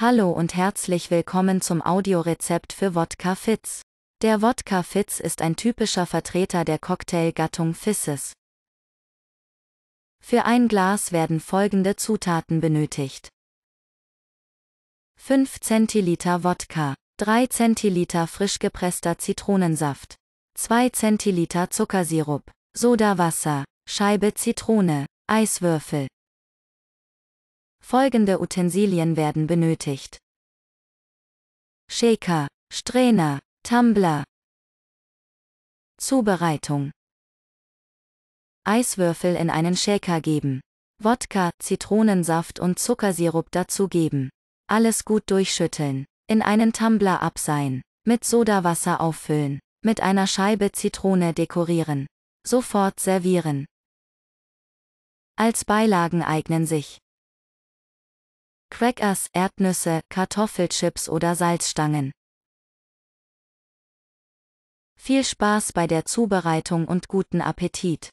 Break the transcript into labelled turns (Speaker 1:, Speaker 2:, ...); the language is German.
Speaker 1: Hallo und herzlich willkommen zum Audiorezept für Wodka Fitz. Der Wodka Fitz ist ein typischer Vertreter der Cocktailgattung Fisses. Für ein Glas werden folgende Zutaten benötigt. 5 Zentiliter Wodka, 3 Zentiliter frisch gepresster Zitronensaft, 2 Zentiliter Zuckersirup, Sodawasser, Scheibe Zitrone, Eiswürfel, Folgende Utensilien werden benötigt.
Speaker 2: Shaker, Strainer, Tumbler.
Speaker 1: Zubereitung. Eiswürfel in einen Shaker geben. Wodka, Zitronensaft und Zuckersirup dazugeben. Alles gut durchschütteln. In einen Tumbler abseihen. Mit Sodawasser auffüllen. Mit einer Scheibe Zitrone dekorieren. Sofort servieren. Als Beilagen eignen sich Crackers, Erdnüsse,
Speaker 2: Kartoffelchips oder Salzstangen. Viel Spaß bei der Zubereitung und guten Appetit!